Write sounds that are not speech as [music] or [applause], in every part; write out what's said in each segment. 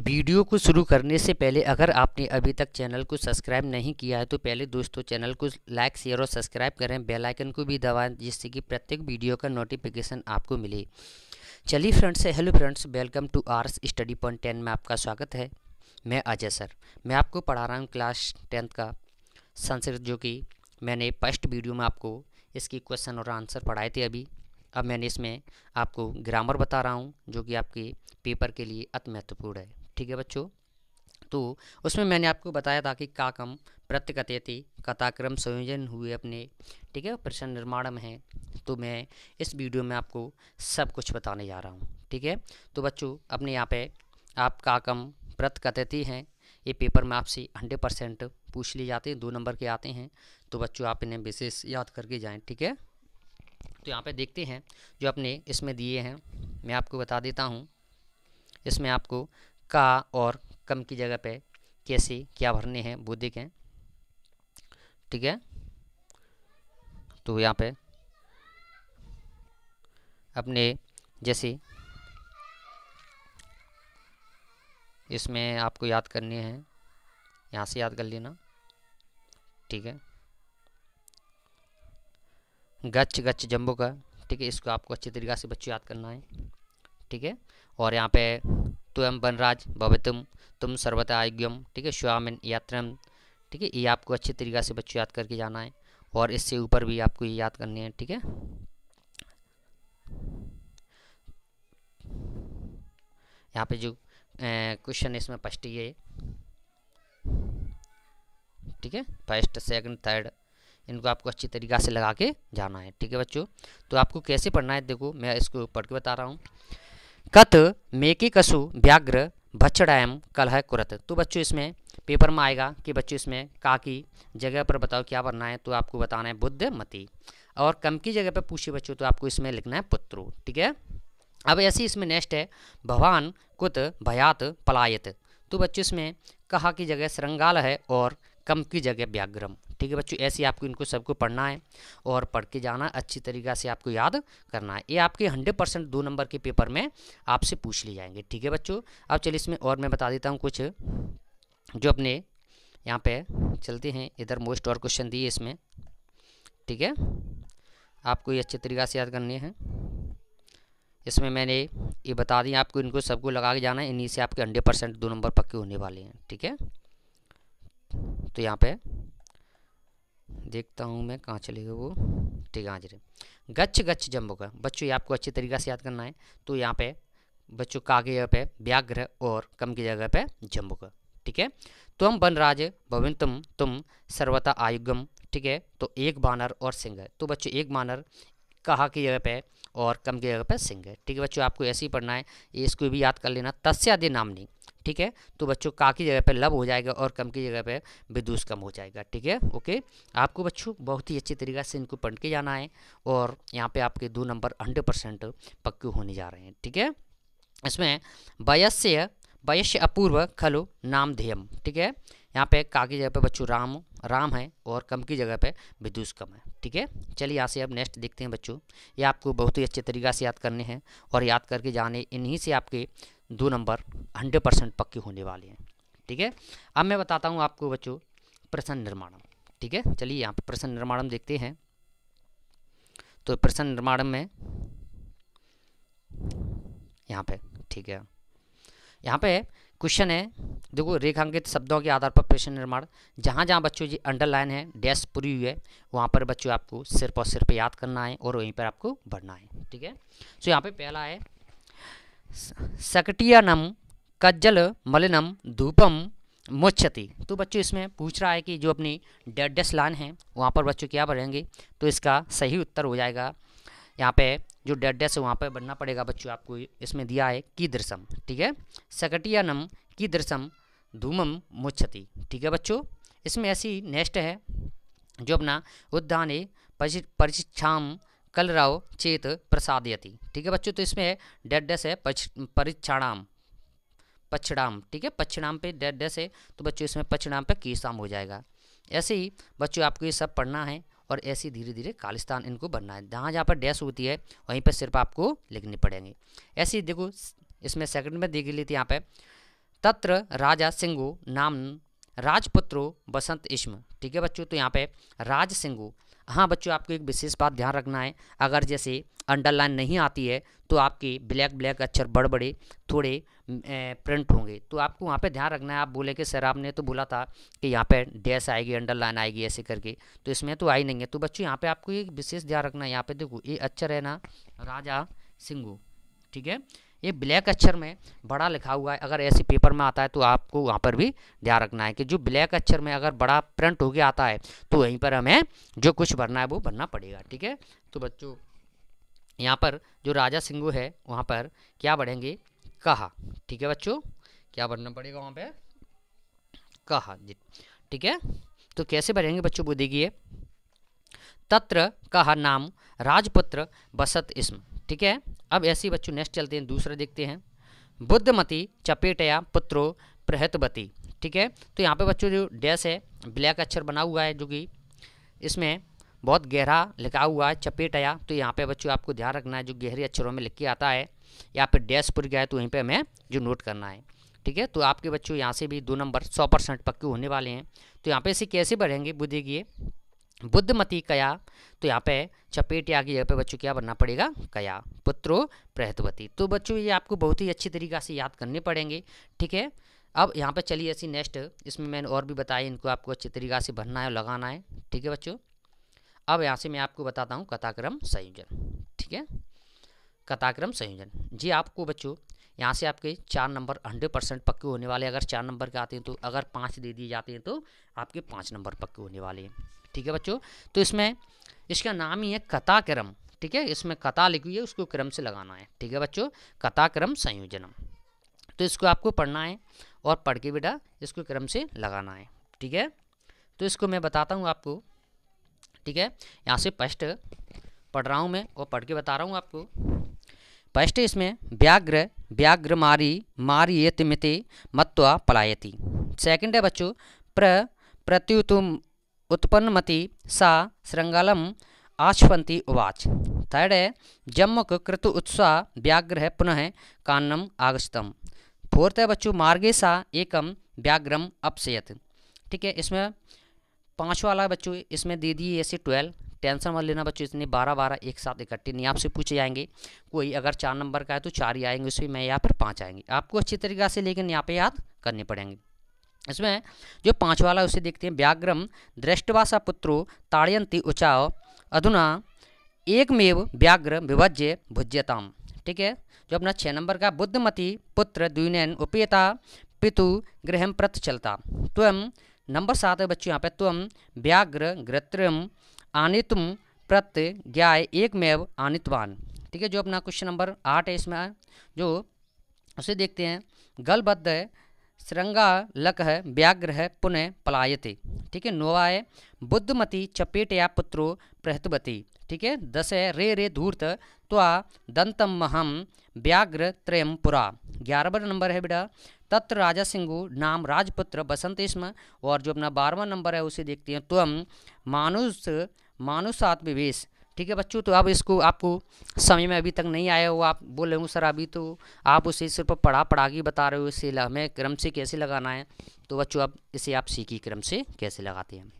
Video को शुरू करने से पहले अगर आपने अभी तक चैनल को सब्सक्राइब नहीं किया है तो पहले दोस्तों चैनल को लाइक शेयर और सब्सक्राइब करें बेल आइकन को भी दबाएं जिससे कि प्रत्येक वीडियो का नोटिफिकेशन आपको मिले चलिए friends hello friends welcome to आर्स स्टडी पॉइंट टेन में आपका स्वागत है मैं अजय सर मैं आपको पढ़ा रहा हूँ क्लास टेंथ का संस्कृत जो कि मैंने फर्स्ट वीडियो में आपको इसकी क्वेश्चन और आंसर पढ़ाए थे अभी अब मैंने इसमें आपको ग्रामर बता रहा हूँ जो कि आपके पेपर के लिए अति महत्वपूर्ण है ठीक है बच्चों तो उसमें मैंने आपको बताया था कि काकम प्रत्यकथयति कथाक्रम संयोजन हुए अपने ठीक है प्रश्न निर्माण में है तो मैं इस वीडियो में आपको सब कुछ बताने जा रहा हूँ ठीक है तो बच्चों अपने यहाँ पे आप काकम प्रत्यकथयति हैं ये पेपर में आपसे हंड्रेड परसेंट पूछ लिए जाते हैं दो नंबर के आते हैं तो बच्चों आप इन्हें विशेष याद करके जाएँ ठीक है तो यहाँ पर देखते हैं जो अपने इसमें दिए हैं मैं आपको बता देता हूँ इसमें आपको का और कम की जगह पे कैसी क्या भरने हैं वो देखें ठीक है तो यहाँ पे अपने जैसे इसमें आपको याद करनी है यहाँ से याद कर लेना ठीक है गच गच जम्बू का ठीक है इसको आपको अच्छी तरीक़ा से बच्चों याद करना है ठीक है और यहाँ पे त्वयम बनराज भवतुम तुम सर्वता आयोग्यम ठीक है श्वामिन यात्रम ठीक है ये आपको अच्छे तरीके से बच्चों याद करके जाना है और इससे ऊपर भी आपको ये याद करनी है ठीक है यहाँ पे जो क्वेश्चन इसमें फर्स्ट ये ठीक है फर्स्ट सेकंड थर्ड इनको आपको अच्छी तरीक़ा से लगा के जाना है ठीक है बच्चों तो आपको कैसे पढ़ना है देखो मैं इसको पढ़ के बता रहा हूँ कत मेकी कसु व्याघ्र भच्छड़ायम कलह कुरत तो बच्चों इसमें पेपर में आएगा कि बच्चों इसमें का की जगह पर बताओ क्या बनना है तो आपको बताना है बुद्ध मती और कम की जगह पर पूछे बच्चों तो आपको इसमें लिखना है पुत्रु ठीक है अब ऐसे इसमें नेक्स्ट है भवान कुत भयात पलायत तो बच्चों इसमें कहा की जगह श्रृंगाल है और कम की जगह व्याग्रम ठीक है बच्चों ऐसे आपको इनको सबको पढ़ना है और पढ़ के जाना अच्छी तरीक़ा से आपको याद करना है ये आपके हंड्रेड परसेंट दो नंबर के पेपर में आपसे पूछ लिए जाएंगे ठीक है बच्चों अब चलिए इसमें और मैं बता देता हूँ कुछ जो अपने यहाँ पे चलते हैं इधर मोस्ट और क्वेश्चन दिए इसमें ठीक है आपको ये अच्छे तरीक़ा से याद करने हैं इसमें मैंने ये बता दी आपको इनको सबको लगा के जाना है इन्हीं से आपके हंड्रेड परसेंट दो नंबर पक्के होने वाले हैं ठीक है तो यहाँ पे देखता हूँ मैं कहाँ चले गए वो ठीक है हाजिर गच्छ गच्छ जम्बो का बच्चों ये आपको अच्छे तरीके से याद करना है तो यहाँ पे बच्चों का की जगह पे व्याघ्र और कम की जगह पे जम्बो का ठीक है तो हम बन राज भविन तुम तुम सर्वता आयुगम ठीक है तो एक बानर और सिंह है तो बच्चों एक बानर कहा की जगह पे और कम की जगह पर सिंह है ठीक है बच्चों आपको ऐसे ही पढ़ना है इसको भी याद कर लेना तस्यादि नामनी ठीक है तो बच्चों का की जगह पर लब हो जाएगा और कम की जगह पर विदुष कम हो जाएगा ठीक है ओके आपको बच्चों बहुत ही अच्छी तरीके से इनको पढ़ के जाना है और यहाँ पे आपके दो नंबर हंड्रेड परसेंट पक्के होने जा रहे हैं ठीक है इसमें वयस्य वयस्य अपूर्व खलु नाम ध्येयम ठीक है यहाँ पे का की जगह पर बच्चों राम राम है और कम की जगह पे कम है ठीक है चलिए यहाँ से अब नेक्स्ट देखते हैं बच्चों ये आपको बहुत ही अच्छे तरीक़े से याद करने हैं और याद करके जाने इन्हीं से आपके दो नंबर हंड्रेड परसेंट पक्के होने वाले हैं ठीक है अब मैं बताता हूँ आपको बच्चों प्रसन्न निर्माणम ठीक है चलिए यहाँ पर प्रसन्न निर्माणम देखते हैं तो प्रसन्न निर्माणम में यहाँ पे ठीक है यहाँ पे क्वेश्चन है देखो रेखांकित शब्दों के आधार पर प्रश्न निर्माण जहाँ जहाँ बच्चों जी अंडरलाइन है डैश पूरी हुई है वहाँ पर बच्चों आपको सिर्फ और सिर्फ याद करना है और वहीं पर आपको बढ़ना है ठीक है सो यहाँ पे पहला है सकटियानम कज्जल मलिनम धूपम मोच्छति तो बच्चों इसमें पूछ रहा है कि जो अपनी डेड डैश लाइन है वहाँ पर बच्चों क्या भरेंगे तो इसका सही उत्तर हो जाएगा यहाँ पे जो डेड डेस है वहाँ पर बनना पड़ेगा बच्चों आपको इसमें दिया है कीदृशम ठीक है सकटियानम कीदृशम धूमम मुच्छति ठीक है बच्चों इसमें ऐसी नेक्स्ट है जो अपना उद्याने परिक्षाम कल राव चेत प्रसादयति ठीक है बच्चों तो इसमें है डेड डेस है परिक्षाणाम पछड़ाम ठीक है पछड़ाम पे डेड डेस है तो बच्चों इसमें पछड़ाम पे कीसाम हो जाएगा ऐसे ही बच्चों आपको ये सब पढ़ना है और ऐसी धीरे धीरे कालिस्तान इनको बनना है जहाँ जहाँ पर डैश होती है वहीं पर सिर्फ आपको लिखनी पड़ेंगे ऐसे देखो इसमें सेकंड में देख ली थी यहाँ पे तत्र राजा सिंगू नाम राजपुत्रो बसंत इश्म ठीक है बच्चों तो यहाँ पे राज सिंगू हाँ बच्चों आपको एक विशेष बात ध्यान रखना है अगर जैसे अंडरलाइन नहीं आती है तो आपके ब्लैक ब्लैक अक्षर बड़ बड़े थोड़े प्रिंट होंगे तो आपको वहाँ पे ध्यान रखना है आप बोले कि सर आपने तो बोला था कि यहाँ पे डैश आएगी अंडरलाइन आएगी ऐसे करके तो इसमें तो आई नहीं है तो बच्चों यहाँ पे आपको एक विशेष ध्यान रखना है यहाँ पे देखो ये अक्षर है ना राजा सिंगू ठीक है ये ब्लैक अक्षर में बड़ा लिखा हुआ है अगर ऐसे पेपर में आता है तो आपको वहाँ पर भी ध्यान रखना है कि जो ब्लैक अक्षर में अगर बड़ा प्रिंट हो गया आता है तो वहीं पर हमें जो कुछ भरना है वो भरना पड़ेगा ठीक है तो बच्चों यहाँ पर जो राजा सिंगू है वहाँ पर क्या बढ़ेंगे कहा ठीक है बच्चों क्या भरना पड़ेगा वहाँ पर कहा जी ठीक है तो कैसे भरेंगे बच्चों वो देखिए तत्र कहा नाम राजपुत्र बसत इसम ठीक है अब ऐसे बच्चों नेक्स्ट चलते हैं दूसरा देखते हैं बुद्धमती चपेटया पुत्रो प्रहतवती ठीक है तो यहाँ पे बच्चों जो डैश है ब्लैक अक्षर बना हुआ है जो कि इसमें बहुत गहरा लिखा हुआ है चपेटया तो यहाँ पे बच्चों आपको ध्यान रखना है जो गहरे अक्षरों में लिख के आता है या फिर डैश पुर गया है तो वहीं पर हमें जो नोट करना है ठीक है तो आपके बच्चों यहाँ से भी दो नंबर सौ परसेंट पक्के होने वाले हैं तो यहाँ पे इसे कैसे बढ़ेंगे बुद्धि की बुद्धमती कया तो यहाँ पे चपेट या की जगह पे बच्चों क्या बनना पड़ेगा कया पुत्रो प्रहतवती तो बच्चों ये आपको बहुत ही अच्छी तरीक़ा से याद करने पड़ेंगे ठीक है अब यहाँ पे चलिए ऐसी नेक्स्ट इसमें मैंने और भी बताया इनको आपको अच्छी तरीक़ा से भरना है लगाना है ठीक है बच्चों अब यहाँ से मैं आपको बताता हूँ कथाक्रम संयोजन ठीक है कथाक्रम संयोजन जी आपको बच्चों यहाँ से आपके चार नंबर हंड्रेड परसेंट पक्के होने वाले अगर चार नंबर के आते हैं तो अगर पाँच दे दिए जाते हैं तो आपके पाँच नंबर पक्के होने वाले हैं ठीक है बच्चों तो इसमें इसका नाम ही है कथाक्रम ठीक है इसमें कथा लिखी हुई है उसको क्रम से लगाना है ठीक है बच्चों कथाक्रम संयोजनम तो इसको आपको पढ़ना है और पढ़ के बेटा इसको क्रम से लगाना है ठीक है तो इसको मैं बताता हूँ आपको ठीक है यहाँ से फर्स्ट पढ़ रहा हूँ मैं और पढ़ के बता रहा हूँ आपको फर्स्ट इसमें व्याग्र व्याघ्र मारी मारियत मित मत्वा पलायती सेकंड है बच्चों प्र प्रत्युतुम उत्पन्नमति सा श्रृंगालम आश्वंती उवाच थर्ड है जम्मक कृतु उत्साह व्याघ्र है पुनः कान्नम आगस्तम फोर्थ है बच्चों मार्गे सा एकम व्याघ्रम अपसयत ठीक है इसमें पाँच वाला बच्चों इसमें दे दिए ऐसे ट्वेल्व टेंशन मत लेना बच्चों इतने बारह बारह एक साथ इकट्ठे नहीं आपसे पूछे जाएंगे कोई अगर चार नंबर का है तो चार ही आएंगे उसमें मैं यहाँ पर पाँच आएंगे आपको अच्छी तरीके से लेकिन यहाँ पे याद करने पड़ेंगे इसमें जो पाँच वाला उसे देखते हैं व्याग्रम दृष्टवासा पुत्रो ताड़यंती उचाओ अधुना एकमेव व्याग्र विभज्य भुज्यताम ठीक है जो अपना छः नंबर का बुद्धमती पुत्र द्विनयन उपेता पितु गृह प्रत चलता त्वम नंबर सात है बच्चों यहाँ पे त्वम व्याग्र गृत्रम आनितुम प्रत्यय एकमेव आनितवान ठीक है जो अपना क्वेश्चन नंबर आठ है इसमें जो उसे देखते हैं गलबद्ध श्रृंगा लक है व्याघ्र है पुनः पलायते ठीक है नोवा है बुद्धमती चपेटया पुत्रो प्रहतुवती ठीक है दस है रे रे धूर्त त्वा दंतम महम व्याघ्र त्रयम पुरा ग्यारहवा नंबर है बेटा तत्र राजा सिंह नाम राजपुत्र बसंत स्म और जो अपना बारहवा नंबर है उसे देखते हैं त्वम मानुष मानुषात्मिवेश ठीक है बच्चों तो अब इसको आपको समय में अभी तक नहीं आया हो आप बोल रहे हो सर अभी तो आप उसे सिर्फ पढ़ा पढ़ा के बता रहे हो इसे हमें क्रम से कैसे लगाना है तो बच्चों अब इसे आप सीखी क्रम से कैसे लगाते हैं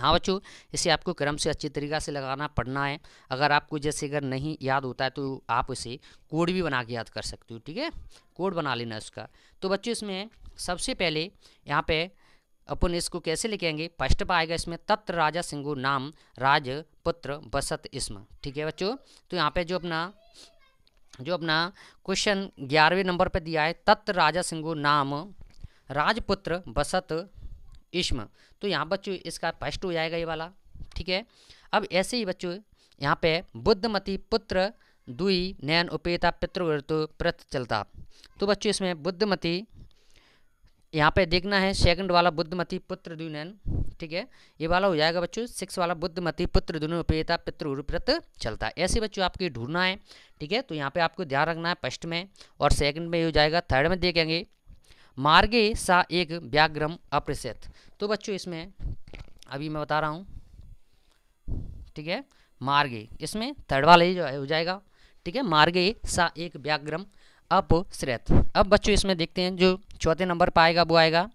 हाँ बच्चों इसे आपको क्रम से अच्छी तरीक़ा से लगाना पढ़ना है अगर आपको जैसे अगर नहीं याद होता है तो आप इसे कोड भी बना के याद कर सकते हो ठीक है कोड बना लेना उसका तो बच्चों इसमें सबसे पहले यहाँ पे अपन इसको कैसे लिखेंगे फर्स्ट आएगा इसमें तत्र राजा सिंह नाम राज पुत्र बसत इसम ठीक है बच्चों तो यहाँ पे जो अपना जो अपना क्वेश्चन ग्यारहवें नंबर पे दिया है तत्र राजा सिंह नाम राजपुत्र बसत इसम तो यहाँ बच्चों इसका फर्स्ट हो जाएगा ये वाला ठीक है अब ऐसे ही बच्चों यहाँ पे बुद्धमती पुत्र दुई नैन उपेता पितृवृत प्रत चलता तो बच्चों इसमें बुद्धमती यहाँ पे देखना है सेकंड वाला बुद्धमती पुत्र दुनैन ठीक है ये वाला हो जाएगा बच्चों सिक्स वाला बुद्धमती पुत्र दुनों पेता पितृव्रत चलता है ऐसे बच्चों आपके ढूंढना है ठीक है तो यहाँ पे आपको ध्यान रखना है फर्स्ट में और सेकंड में ये हो जाएगा थर्ड में देखेंगे मार्गे सा एक व्याग्रम अप्रसित तो बच्चों इसमें अभी मैं बता रहा हूँ ठीक है मार्गे इसमें थर्ड वाला ही हो जाएगा ठीक है मार्गे सा एक व्याग्रम अपश्रेत अब बच्चों इसमें देखते हैं जो चौथे नंबर पर आएगा वो आएगा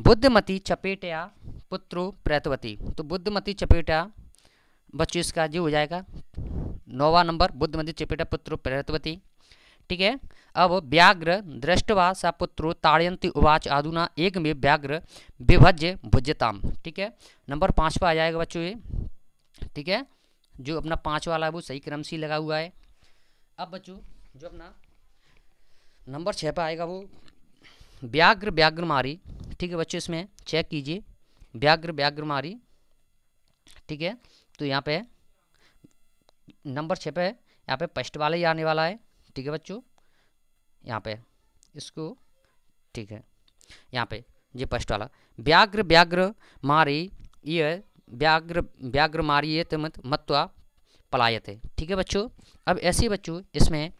बुद्धमती चपेटया पुत्र प्रैतवती तो बुद्धमती चपेटा बच्चों इसका जो हो जाएगा नौवा नंबर बुद्धमती चपेटा पुत्र प्रैतवती ठीक है अब व्याघ्र दृष्टवा सा पुत्रो ताड़यंती उवाच आदुना एक में व्याघ्र विभज्य भुज्यताम ठीक है नंबर पाँचवा आ जाएगा बच्चों ये ठीक है जो अपना पाँच वाला है वो सही क्रम से लगा हुआ है अब बच्चों जो अपना नंबर छः पर आएगा वो व्याघ्र व्याघ्र मारी ठीक है बच्चों इसमें चेक कीजिए व्याघ्र व्याघ्र मारी ठीक है तो यहाँ पे नंबर छः पे यहाँ पे फर्स्ट वाला ही आने वाला है ठीक है बच्चों यहाँ पे इसको ठीक है यहाँ पे ये फर्स्ट वाला व्याघ्र व्याघ्र मारी ये व्याघ्र मारी ये तो मत मत्वा पलायत है ठीक है बच्चों अब ऐसे बच्चों इसमें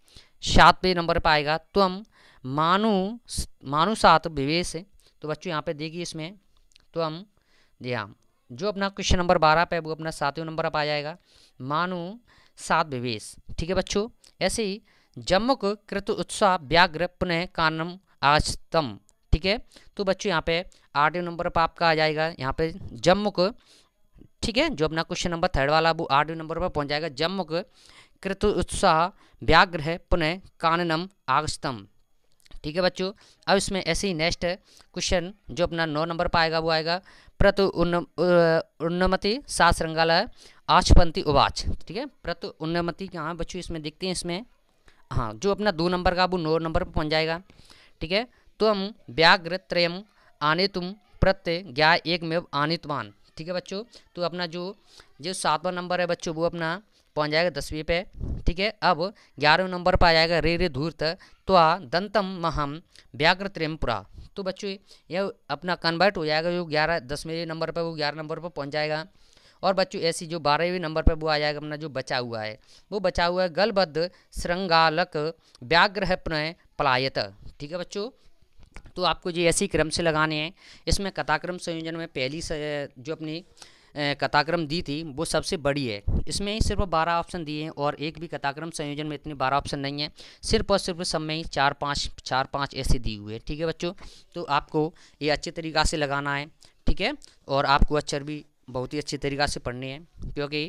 सातवें नंबर पर आएगा त्वम तो मानु मानु सात विवेश तो बच्चों यहाँ पे देखिए इसमें त्वम तो दिया हाँ, जो अपना क्वेश्चन नंबर बारह पे वो अपना सातवें नंबर पर आ जाएगा मानु सात विवेश ठीक है बच्चों ऐसे ही जम्मुक कृत उत्साह व्याघ्र पुनः कानम आजतम ठीक है तो बच्चों यहाँ पे आठवें नंबर पर आपका आ जाएगा यहाँ पे जम्मुक ठीक है जो अपना क्वेश्चन नंबर थर्ड वाला वो आठवें नंबर पर पहुँच जाएगा जम्मुक कृत उत्साह व्याग्र है पुनः काननम आगस्तम ठीक है बच्चों अब इसमें ऐसे ही नेक्स्ट क्वेश्चन जो अपना नौ नंबर पर आएगा वो आएगा प्रतु उन्न उन्नमति सा श्रृंगाल आचपंती उवाच ठीक है प्रतु उन्नमति हाँ बच्चों इसमें दिखते हैं इसमें हाँ जो अपना दो नंबर का वो नौ नंबर पर पहुँच जाएगा ठीक है तो हम व्याघ्र त्रयम आने तुम प्रत्यय ज्ञा एक में आनितवान ठीक है बच्चों तो अपना जो जो सातवां नंबर है बच्चों वो अपना पहुंच जाएगा दसवीं पे ठीक है अब ग्यारहवें नंबर पर आ जाएगा रे रे धूर्त त्वा दंतम महम व्याघ्र पुरा तो बच्चों यह अपना कन्वर्ट हो जाएगा जो ग्यारह दसवें नंबर पर वो ग्यारह नंबर पर पहुंच जाएगा और बच्चों ऐसी जो बारहवें नंबर पर वो आ जाएगा अपना जो बचा हुआ है वो बचा हुआ है गलबद्ध श्रृंगालक व्याग्रह प्रणय पलायत ठीक है बच्चों तो आपको जो ऐसी क्रम से लगाने हैं इसमें कथाक्रम संयोजन में पहली जो अपनी कथाक्रम दी थी वो सबसे बड़ी है इसमें ही सिर्फ बारह ऑप्शन दिए हैं और एक भी कथाक्रम संयोजन में इतने बारह ऑप्शन नहीं है सिर्फ और सिर्फ सब में ही चार पाँच चार पाँच ऐसे दिए हुए हैं ठीक है बच्चों तो आपको ये अच्छे तरीक़ा से लगाना है ठीक है और आपको अक्षर भी बहुत ही अच्छी तरीक़ा से पढ़ने हैं क्योंकि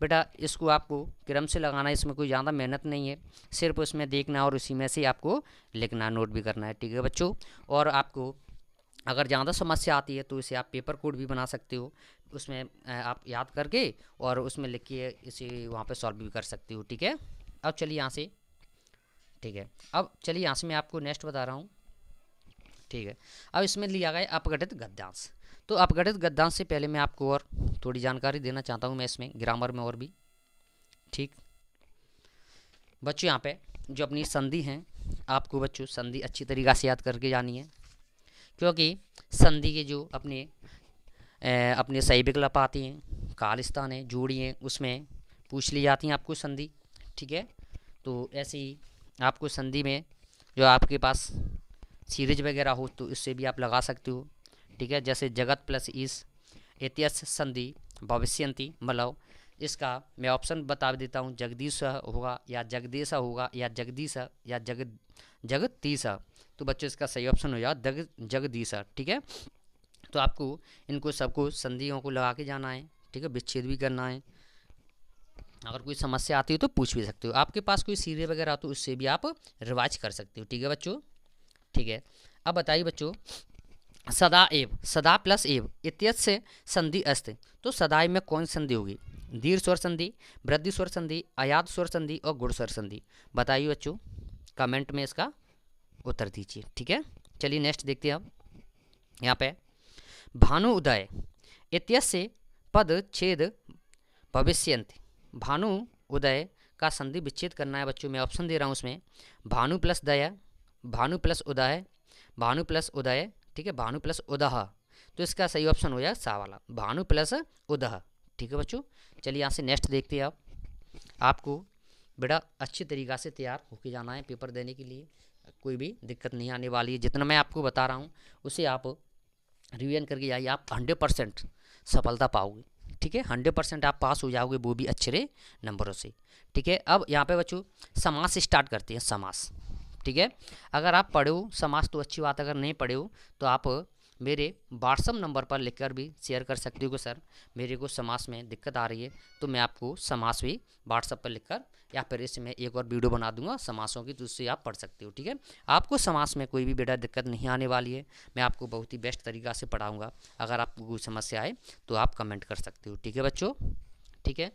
बेटा इसको आपको क्रम से लगाना है इसमें कोई ज़्यादा मेहनत नहीं है सिर्फ उसमें देखना और उसी में से आपको लिखना नोट भी करना है ठीक है बच्चों और आपको अगर ज़्यादा समस्या आती है तो इसे आप पेपर कोड भी बना सकते हो उसमें आप याद करके और उसमें लिख के इसे वहाँ पे सॉल्व भी कर सकते हो ठीक है अब चलिए यहाँ से ठीक है अब चलिए यहाँ से मैं आपको नेक्स्ट बता रहा हूँ ठीक है अब इसमें लिया गया अपगठित गद्यांश तो अपगठित गद्यांश से पहले मैं आपको और थोड़ी जानकारी देना चाहता हूँ मैं इसमें ग्रामर में और भी ठीक बच्चों यहाँ पर जो अपनी संधि हैं आपको बच्चों संधि अच्छी तरीक़ा से याद करके जानी है क्योंकि संधि के जो अपने ए, अपने सही विकल्प आती हैं काल स्थान है जोड़ी हैं उसमें पूछ ली जाती हैं आपको संधि ठीक है तो ऐसे ही आपको संधि में जो आपके पास सीरीज वगैरह हो तो इससे भी आप लगा सकते हो ठीक है जैसे जगत प्लस इस इतिहास संधि भविष्यंती मतलब इसका मैं ऑप्शन बता देता हूँ जगदीश होगा या जगदेशा होगा या जगदीश या जगद जगतीशा तो बच्चों इसका सही ऑप्शन हो जाएगा जग जगदीशा ठीक है तो आपको इनको सबको संधियों को लगा के जाना है ठीक है विच्छेद भी करना है अगर कोई समस्या आती हो तो पूछ भी सकते हो आपके पास कोई सीरे वगैरह आते तो उससे भी आप रिवाज कर सकते हो ठीक है बच्चों ठीक है अब बताइए बच्चों सदा एव सदा प्लस एव इत से संधि अस्त तो सदाए में कौन संधि होगी धीर स्वर संधि वृद्धि स्वर संधि अयात स्वर संधि और गुड़ स्वर संधि बताइए बच्चों कमेंट में इसका उत्तर दीजिए ठीक है चलिए नेक्स्ट देखते हैं अब यहाँ पे भानु उदय इत्यस्य पद छेद भविष्यंत भानु उदय का संधि विच्छेद करना है बच्चों मैं ऑप्शन दे रहा हूँ उसमें भानु प्लस दया भानु प्लस उदय भानु प्लस उदय ठीक है भानु प्लस उदह तो इसका सही ऑप्शन हो जाएगा सा वाला भानु प्लस उदह ठीक है बच्चों चलिए यहाँ से नेक्स्ट देखते हैं आप आपको बेटा अच्छे तरीक़ा से तैयार होके जाना है पेपर देने के लिए कोई भी दिक्कत नहीं आने वाली है जितना मैं आपको बता रहा हूँ उसे आप रिविजन करके जाइए आप हंड्रेड परसेंट सफलता पाओगे ठीक है हंड्रेड परसेंट आप पास हो जाओगे वो भी अच्छे नंबरों से ठीक है अब यहाँ पे बच्चों समास स्टार्ट करते हैं समास ठीक है अगर आप पढ़े हो समास तो अच्छी बात अगर नहीं पढ़े हो तो आप मेरे व्हाट्सअप नंबर पर लिखकर भी शेयर कर सकते हो सर मेरे को समास में दिक्कत आ रही है तो मैं आपको समास भी व्हाट्सअप पर लिखकर या फिर मैं एक और वीडियो बना दूंगा समासों की तो उससे आप पढ़ सकते हो ठीक है आपको समास में कोई भी बेटा दिक्कत नहीं आने वाली है मैं आपको बहुत ही बेस्ट तरीका से पढ़ाऊँगा अगर आपको कोई समस्या आए तो आप कमेंट कर सकते हो ठीक है बच्चों ठीक है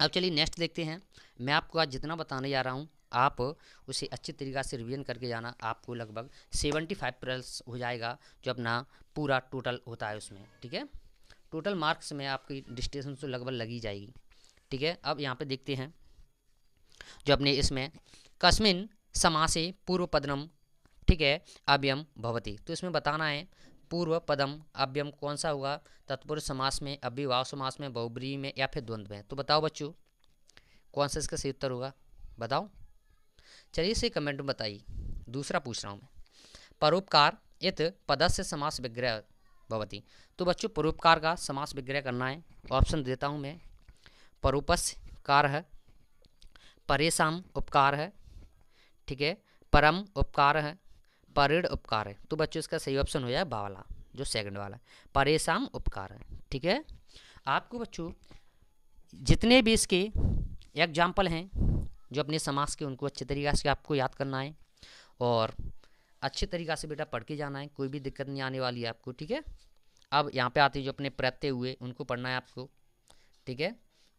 अब चलिए नेक्स्ट देखते हैं मैं आपको आज जितना बताने जा रहा हूँ आप उसे अच्छी तरीक़ा से रिवीजन करके जाना आपको लगभग सेवेंटी फाइव प्लस हो जाएगा जो अपना पूरा टोटल होता है उसमें ठीक है टोटल मार्क्स में आपकी डिस्टेंस तो लगभग लगी जाएगी ठीक है अब यहाँ पे देखते हैं जो अपने इसमें कस्मिन समासे पूर्व पदनम ठीक है अव्यम भवती तो इसमें बताना है पूर्व पदम अव्यम कौन सा हुआ तत्पुरुष समास में अव्यवाह समास में बहुब्री में या फिर द्वंद्व में तो बताओ बच्चों कौन सा इसका सही उत्तर होगा बताओ चलिए इसे कमेंट में बताइए दूसरा पूछ रहा हूँ मैं परोपकार इत पदस्य समास विग्रह भवती तो बच्चों परोपकार का समास विग्रह करना है ऑप्शन देता हूँ मैं परोपस्य कार है परेशान उपकार है ठीक है परम उपकार है परिण उपकार है तो बच्चों इसका सही ऑप्शन हो जाए बावला जो सेकंड वाला परेशान उपकार है ठीक है आपको बच्चों जितने भी इसके एग्जाम्पल हैं जो अपने समाज के उनको अच्छे तरीके से आपको याद करना है और अच्छे तरीक़ा से बेटा पढ़ के जाना है कोई भी दिक्कत नहीं आने वाली है आपको ठीक है अब यहाँ पे आते हैं जो अपने प्रत्यय हुए उनको पढ़ना है आपको ठीक है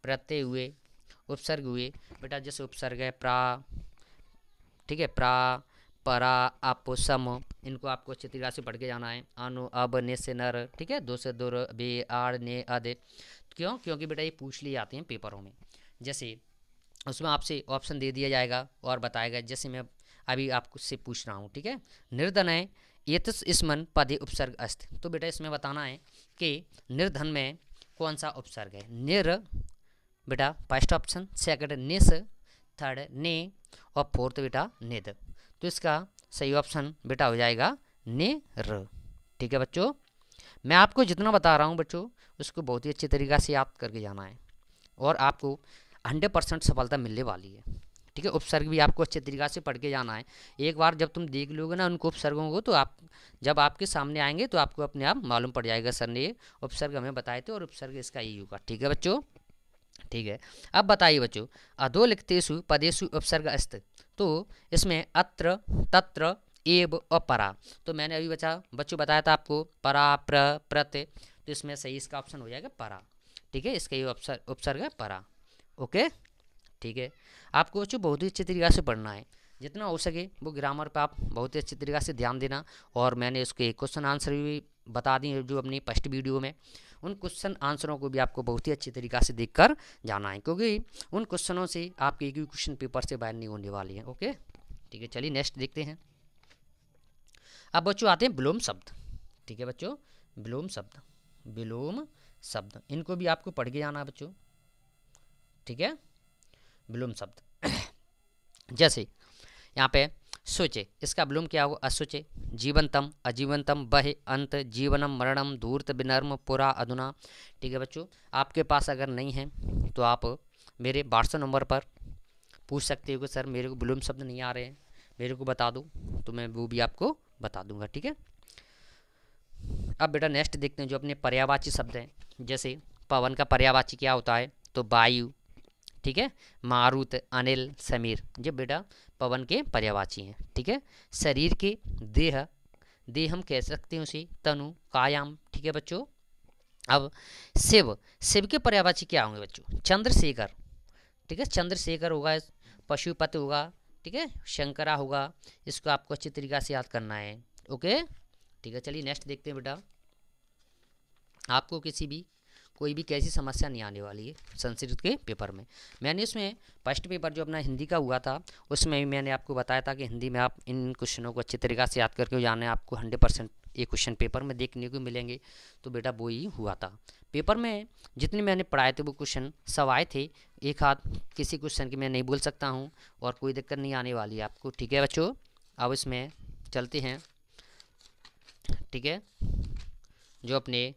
प्रत्यय हुए उपसर्ग हुए बेटा जैसे उपसर्ग है प्रा ठीक है प्रा परा आपो सम इनको आपको अच्छी तरीके से पढ़ के जाना है अनु अब ने से नर ठीक है दो से दुर बे आर ने अध क्यों क्योंकि बेटा ये पूछ लिए जाते हैं पेपरों में जैसे उसमें आपसे ऑप्शन दे दिया जाएगा और बताएगा जैसे मैं अभी आपसे पूछ रहा हूँ ठीक है निर्धनय यथ स्मन पदे उपसर्ग अस्त तो बेटा इसमें बताना है कि निर्धन में कौन सा उपसर्ग है निर बेटा फर्स्ट ऑप्शन सेकंड निस थर्ड ने और फोर्थ बेटा निध तो इसका सही ऑप्शन बेटा हो जाएगा ने र ठीक है बच्चों मैं आपको जितना बता रहा हूँ बच्चों उसको बहुत ही अच्छे तरीक़ा से याद करके जाना है और आपको हंड्रेड परसेंट सफलता मिलने वाली है ठीक है उपसर्ग भी आपको अच्छे तरीक़ा से पढ़ के जाना है एक बार जब तुम देख लोगे ना उनको उपसर्गों को तो आप जब आपके सामने आएंगे तो आपको अपने आप मालूम पड़ जाएगा सर ने ये उपसर्ग हमें बताए थे और उपसर्ग इसका यही होगा ठीक है बच्चों ठीक है अब बताइए बच्चों अधो लिखतेसु पदेशु उपसर्ग अस्त तो इसमें अत्र तत्र एव और परा तो मैंने अभी बचा बच्चों बताया था आपको परा प्र प्रत तो इसमें सही इसका ऑप्शन हो जाएगा परा ठीक है इसका ये उपसर्ग उपसर्ग है परा ओके ठीक है आपको बच्चों बहुत ही अच्छे तरीके से पढ़ना है जितना हो सके वो ग्रामर पर आप बहुत ही अच्छे तरीके से ध्यान देना और मैंने उसके क्वेश्चन आंसर भी बता दिए जो अपनी फर्स्ट वीडियो में उन क्वेश्चन आंसरों को भी आपको बहुत ही अच्छी तरीके से देख कर जाना है क्योंकि उन क्वेश्चनों से आपके एक भी क्वेश्चन पेपर से बाहर नहीं होने वाली है ओके ठीक है चलिए नेक्स्ट देखते हैं अब बच्चों आते हैं विलोम शब्द ठीक है बच्चों विलोम शब्द विलोम शब्द इनको भी आपको पढ़ के जाना है बच्चों ठीक है ब्लूम शब्द [coughs] जैसे यहाँ पे सोचे इसका ब्लूम क्या होगा असोचे जीवंतम अजीवंतम बहे अंत जीवनम मरणम धूर्त विनर्म पुरा अधुना ठीक है बच्चों आपके पास अगर नहीं है तो आप मेरे व्हाट्सएप नंबर पर पूछ सकते हो कि सर मेरे को ब्लूम शब्द नहीं आ रहे हैं मेरे को बता दो तो मैं वो भी आपको बता दूंगा ठीक है अब बेटा नेक्स्ट देखते हैं जो अपने पर्यावाची शब्द हैं जैसे पवन का पर्यावाची क्या होता है तो वायु ठीक है मारुत अनिल समीर ये बेटा पवन के पर्यावाची हैं ठीक है शरीर के देह देह हम कह सकते हैं उसे तनु कायाम ठीक है बच्चों अब शिव शिव के पर्यावाची क्या होंगे बच्चों चंद्रशेखर ठीक है चंद्रशेखर होगा पशुपति होगा ठीक है शंकरा होगा इसको आपको अच्छी तरीके से याद करना है ओके ठीक है चलिए नेक्स्ट देखते हैं बेटा आपको किसी भी कोई भी कैसी समस्या नहीं आने वाली है संस्कृत के पेपर में मैंने इसमें फर्स्ट पेपर जो अपना हिंदी का हुआ था उसमें भी मैंने आपको बताया था कि हिंदी में आप इन क्वेश्चनों को अच्छे तरीक़ा से याद करके जाने आपको हंड्रेड परसेंट ये क्वेश्चन पेपर में देखने को मिलेंगे तो बेटा वो ही हुआ था पेपर में जितने मैंने पढ़ाए थे वो क्वेश्चन सब आए थे एक हाथ किसी क्वेश्चन की मैं नहीं बोल सकता हूँ और कोई दिक्कत नहीं आने वाली है आपको ठीक है बच्चों अब इसमें चलते हैं ठीक है जो अपने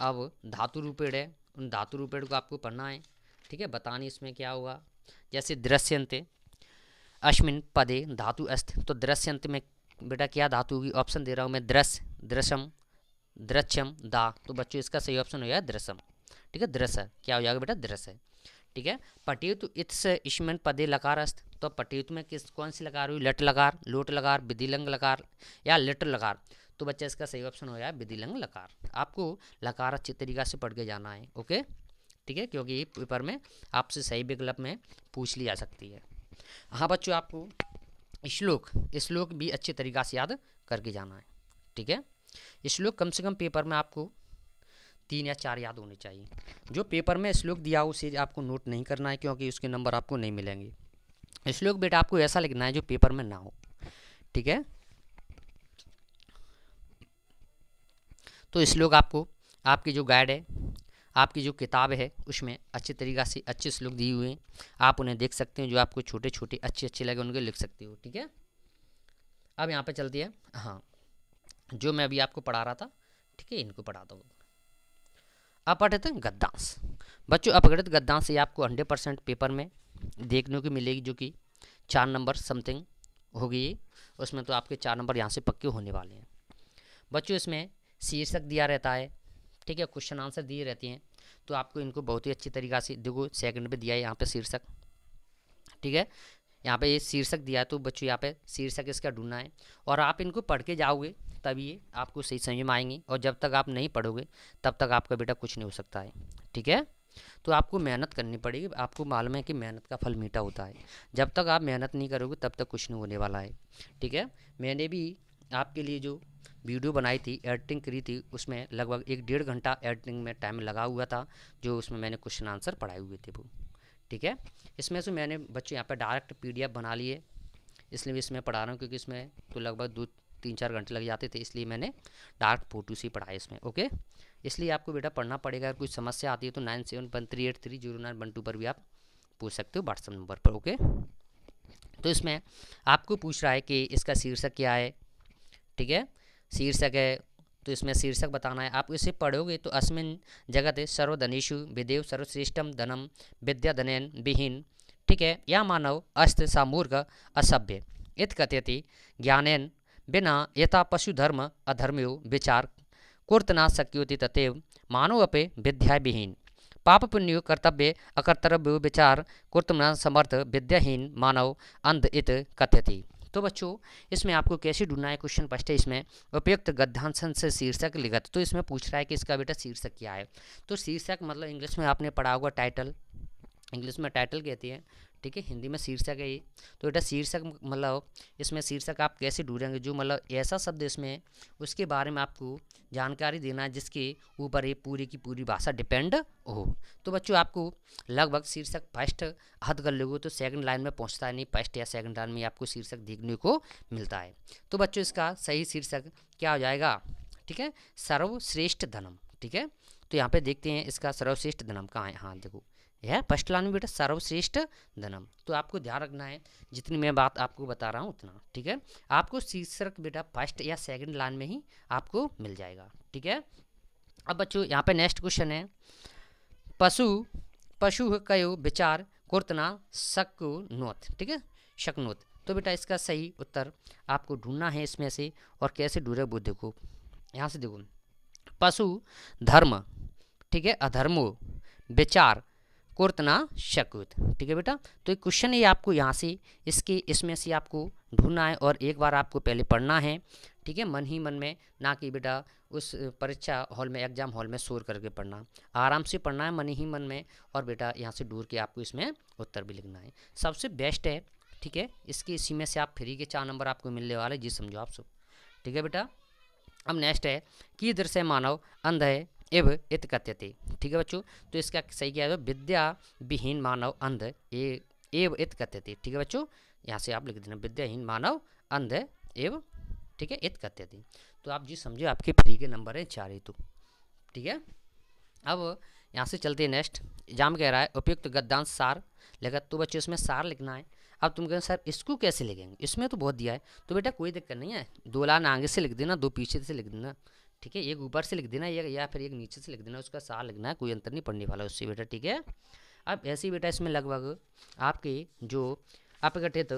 अब धातु रूपेण है उन धातु रूपेण को आपको पढ़ना है ठीक है बतानी इसमें क्या होगा जैसे दृश्यंत अश्विन पदे धातु अस्थ तो दृश्यंत में बेटा क्या धातु होगी ऑप्शन दे रहा हूँ मैं दृश्य दृश्यम दृश्यम दा तो बच्चों इसका सही ऑप्शन हो जाएगा दृश्यम ठीक है दृश्य क्या हो जाएगा बेटा दृश्य ठीक है पटेत इत्स इसमें पदे लकार अस्थ तो पटेत में किस कौन सी लकार हुई लट लकार लोट विधि विधिलंग लकार या लट लकार तो बच्चा इसका सही ऑप्शन हो जाए विधिलंग लकार आपको लकार अच्छी तरीका से पढ़ के जाना है ओके ठीक है क्योंकि पेपर में आपसे सही विकल्प में पूछ ली जा सकती है हाँ बच्चों आपको श्लोक श्लोक भी अच्छे तरीक़ा से याद करके जाना है ठीक है श्लोक कम से कम पेपर में आपको तीन या चार याद होने चाहिए जो पेपर में श्लोक दिया हो उसे आपको नोट नहीं करना है क्योंकि उसके नंबर आपको नहीं मिलेंगे श्लोक बेटा आपको ऐसा लिखना है जो पेपर में ना हो ठीक है तो श्लोक आपको आपकी जो गाइड है आपकी जो किताब है उसमें अच्छे तरीक़ा से अच्छे श्लोक दिए हुए हैं आप उन्हें देख सकते हैं जो आपको छोटे छोटे अच्छे अच्छे लगे उनके लिख सकते हो ठीक है अब यहाँ पे चलती है हाँ जो मैं अभी आपको पढ़ा रहा था ठीक है इनको पढ़ाता हूँ अब पढ़ते हैं गद्दांश बच्चों अपगृत गद्दांश ये आपको हंड्रेड परसेंट पेपर में देखने को मिलेगी जो कि चार नंबर समथिंग होगी उसमें तो आपके चार नंबर यहाँ से पक्के होने वाले हैं बच्चों इसमें शीर्षक दिया रहता है ठीक है क्वेश्चन आंसर दिए रहते हैं तो आपको इनको बहुत ही अच्छी तरीका से देखो सेकंड पे दिया है यहाँ पे शीर्षक ठीक है यहाँ पे ये शीर्षक दिया है तो बच्चों यहाँ पे शीर्षक इसका ढूंढना है और आप इनको पढ़ के जाओगे तभी ये आपको सही समझ में आएंगे और जब तक आप नहीं पढ़ोगे तब तक आपका बेटा कुछ नहीं हो सकता है ठीक है तो आपको मेहनत करनी पड़ेगी आपको मालूम है कि मेहनत का फल मीठा होता है जब तक आप मेहनत नहीं करोगे तब तक कुछ नहीं होने वाला है ठीक है मैंने भी आपके लिए जो वीडियो बनाई थी एडिटिंग करी थी उसमें लगभग एक डेढ़ घंटा एडिटिंग में टाइम लगा हुआ था जो उसमें मैंने क्वेश्चन आंसर पढ़ाए हुए थे वो ठीक है इसमें से मैंने बच्चे यहाँ पर डायरेक्ट पी बना लिए इसलिए इसमें पढ़ा रहा हूँ क्योंकि इसमें तो लगभग दो तीन चार घंटे लग जाते थे इसलिए मैंने डार्क फोटो से पढ़ाया इसमें ओके इसलिए आपको बेटा पढ़ना पड़ेगा अगर कोई समस्या आती है तो nine seven one three eight three zero nine one two पर भी आप पूछ सकते हो व्हाट्सएप नंबर पर ओके तो इसमें आपको पूछ रहा है कि इसका शीर्षक क्या है ठीक है शीर्षक है तो इसमें शीर्षक बताना है आप इसे पढ़ोगे तो अस्मिन जगत सर्वधनेशु विदेव सर्वश्रेष्ठम धनम विद्या धनयन विहीन ठीक है या मानव अस्त सामूर्ग असभ्य इत कथयति ज्ञानेन बिना यथा पशुधर्म अधर्म्यो विचार कुर्तना शक्योति तथेव मानव अपे विद्या विहीन पाप पुण्यो कर्तव्य अकर्तव्यो विचार कुर्तना समर्थ विद्याहीन मानव अंध इत कथ्यति तो बच्चों इसमें आपको कैसे ढूंढना है क्वेश्चन फर्स्ट है इसमें उपयुक्त गद्यांशन से शीर्षक लिखा तो इसमें पूछ रहा है कि इसका बेटा शीर्षक क्या है तो शीर्षक मतलब इंग्लिश में आपने पढ़ा होगा टाइटल इंग्लिश में टाइटल कहती है ठीक है हिंदी में शीर्षक है ये तो बेटा शीर्षक मतलब इसमें शीर्षक आप कैसे ढूंढेंगे जो मतलब ऐसा शब्द इसमें है उसके बारे में आपको जानकारी देना है जिसके ऊपर ये पूरी की पूरी भाषा डिपेंड हो तो बच्चों आपको लगभग शीर्षक फर्स्ट हद कर लोगे तो सेकंड लाइन में पहुंचता है नहीं फर्स्ट या सेकंड लाइन में आपको शीर्षक देखने को मिलता है तो बच्चों इसका सही शीर्षक क्या हो जाएगा ठीक है सर्वश्रेष्ठ धनम ठीक है तो यहाँ पे देखते हैं इसका सर्वश्रेष्ठ धनम कहाँ है हाँ देखो यह लाइन में बेटा सर्वश्रेष्ठ धनम तो आपको ध्यान रखना है जितनी मैं बात आपको बता रहा हूँ उतना ठीक है आपको शीर्षक बेटा फर्स्ट या सेकंड लाइन में ही आपको मिल जाएगा ठीक है अब बच्चों यहाँ पे नेक्स्ट क्वेश्चन है पशु पशु कयो विचार कुर्तना शकनोत ठीक है शकनोत तो बेटा इसका सही उत्तर आपको ढूंढना है इसमें से और कैसे ढूंढे बुद्ध को यहाँ से देखो पशु धर्म ठीक है अधर्मो विचार कुर्तना शकुत ठीक है बेटा तो एक क्वेश्चन ये आपको यहाँ से इसके इसमें से आपको ढूंढना है और एक बार आपको पहले पढ़ना है ठीक है मन ही मन में ना कि बेटा उस परीक्षा हॉल में एग्जाम हॉल में शोर करके पढ़ना आराम से पढ़ना है मन ही मन में और बेटा यहाँ से डूर के आपको इसमें उत्तर भी लिखना है सबसे बेस्ट है ठीक है इसके इसी में से आप फ्री के चार नंबर आपको मिलने वाले जी समझो आप सब ठीक है बेटा अब नेक्स्ट है कि दृश्य मानव अंध है एव इत कथ्यते ठीक है बच्चों तो इसका सही क्या है तो विद्या विहीन मानव अंध ए एव इत कथ्यते ठीक है बच्चों यहाँ से आप लिख देना विद्याहीन मानव अंध एव ठीक है इत कथ्यते तो आप जी समझो आपके फ्री के नंबर हैं चार हेतु तो। ठीक है अब यहाँ से चलते हैं नेक्स्ट एग्जाम कह रहा है उपयुक्त गद्यांश सार लगा तो बच्चों इसमें सार लिखना है अब तुम कहें सर इसको कैसे लिखेंगे इसमें तो बहुत दिया है तो बेटा कोई दिक्कत नहीं है दो लाल आगे से लिख देना दो पीछे से लिख देना ठीक है एक ऊपर से लिख देना या फिर एक नीचे से लिख देना उसका साल लिखना है कोई अंतर नहीं पड़ने वाला उससे बेटा ठीक है अब ऐसे बेटा इसमें लगभग आपके जो अपगठित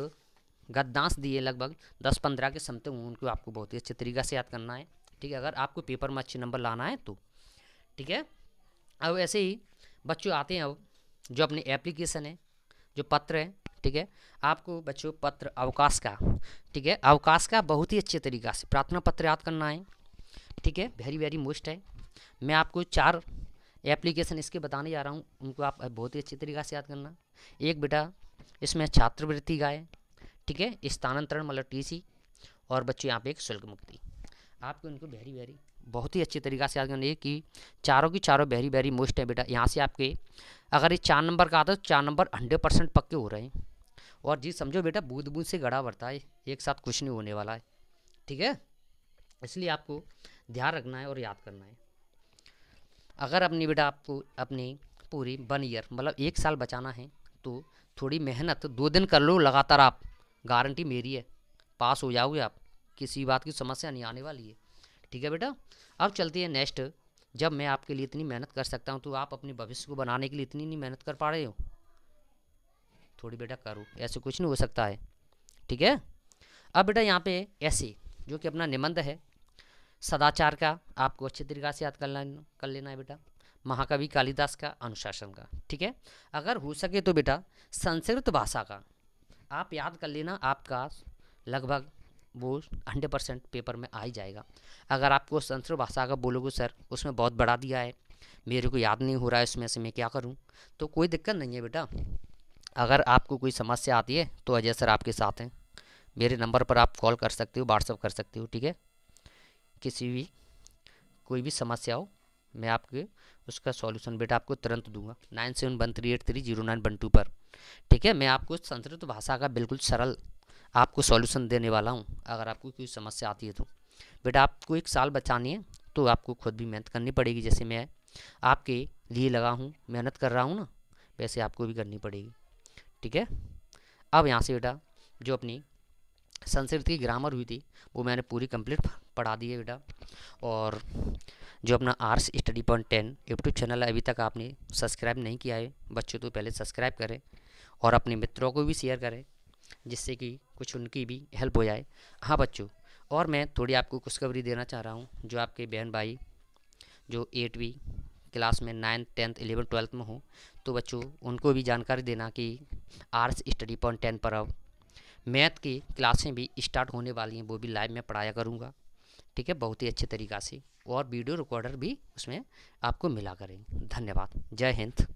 गद्दांश दिए लगभग दस पंद्रह के समथिंग उनको आपको बहुत ही अच्छे तरीक़े से याद करना है ठीक है अगर आपको पेपर में अच्छे नंबर लाना है तो ठीक है अब ऐसे ही बच्चों आते हैं अब जो अपने एप्लीकेशन है जो पत्र है ठीक है आपको बच्चों पत्र अवकाश का ठीक है अवकाश का बहुत ही अच्छे तरीक़ा से प्रार्थना पत्र याद करना है ठीक है वेरी वेरी मोस्ट है मैं आपको चार एप्लीकेशन इसके बताने जा रहा हूँ उनको आप बहुत ही अच्छी तरीके से याद करना एक बेटा इसमें छात्रवृत्ति का है ठीक है स्थानांतरण मतलब टीसी और बच्चों यहाँ पे एक शुल्क मुक्ति आपको इनको बहरी बहरी बहुत ही अच्छी तरीक़ा से याद करना है कि चारों की चारों बहरी बहरी मोस्ट है बेटा यहाँ से आपके अगर ये चार नंबर का आता है तो चार नंबर हंड्रेड परसेंट पक्के हो रहे हैं और जी समझो बेटा बूंद बूंद से गड़ा बढ़ता है एक साथ कुछ नहीं होने वाला है ठीक है इसलिए आपको ध्यान रखना है और याद करना है अगर अपनी बेटा आपको अपनी पूरी वन ईयर मतलब एक साल बचाना है तो थोड़ी मेहनत दो दिन कर लो लगातार आप गारंटी मेरी है पास हो जाओगे आप किसी बात की समस्या नहीं आने वाली है ठीक है बेटा अब चलती है नेक्स्ट जब मैं आपके लिए इतनी मेहनत कर सकता हूँ तो आप अपने भविष्य को बनाने के लिए इतनी नहीं मेहनत कर पा रहे हो थोड़ी बेटा करो ऐसे कुछ नहीं हो सकता है ठीक है अब बेटा यहाँ पे ऐसे जो कि अपना निबंध है सदाचार का आपको अच्छे तरीके से याद करना कर लेना है बेटा महाकवि कालिदास का अनुशासन का ठीक है अगर हो सके तो बेटा संस्कृत भाषा का आप याद कर लेना आपका लगभग वो हंड्रेड परसेंट पेपर में आ ही जाएगा अगर आपको संस्कृत भाषा का बोलोगे सर उसमें बहुत बढ़ा दिया है मेरे को याद नहीं हो रहा है उसमें से मैं क्या करूँ तो कोई दिक्कत नहीं है बेटा अगर आपको कोई समस्या आती है तो अजय सर आपके साथ हैं मेरे नंबर पर आप कॉल कर सकते हो व्हाट्सअप कर सकते हो ठीक है किसी भी कोई भी समस्या हो मैं आपके उसका सॉल्यूशन बेटा आपको तुरंत दूंगा nine seven one three eight three zero nine one two पर ठीक है मैं आपको संस्कृत भाषा का बिल्कुल सरल आपको सॉल्यूशन देने वाला हूँ अगर आपको कोई समस्या आती है तो बेटा आपको एक साल बचानी है तो आपको खुद भी मेहनत करनी पड़ेगी जैसे मैं आपके लिए लगा हूँ मेहनत कर रहा हूँ ना वैसे आपको भी करनी पड़ेगी ठीक है अब यहाँ से बेटा जो अपनी संस्कृत की ग्रामर हुई थी वो मैंने पूरी कंप्लीट पढ़ा दिए बेटा और जो अपना arts study point ten YouTube channel अभी तक आपने सब्सक्राइब नहीं किया है बच्चों तो पहले सब्सक्राइब करें और अपने मित्रों को भी शेयर करें जिससे कि कुछ उनकी भी हेल्प हो जाए हाँ बच्चों और मैं थोड़ी आपको खुशखबरी देना चाह रहा हूँ जो आपके बहन भाई जो एटवीं क्लास में नाइन्थ टेंथ एलेवन ट्वेल्थ में हो तो बच्चों उनको भी जानकारी देना कि आर्ट्स स्टडी पॉइंट टेन पर अब मैथ की क्लासें भी स्टार्ट होने वाली हैं वो भी लाइव में पढ़ाया करूँगा ठीक है बहुत ही अच्छे तरीक़ा से और वीडियो रिकॉर्डर भी उसमें आपको मिला करेंगे धन्यवाद जय हिंद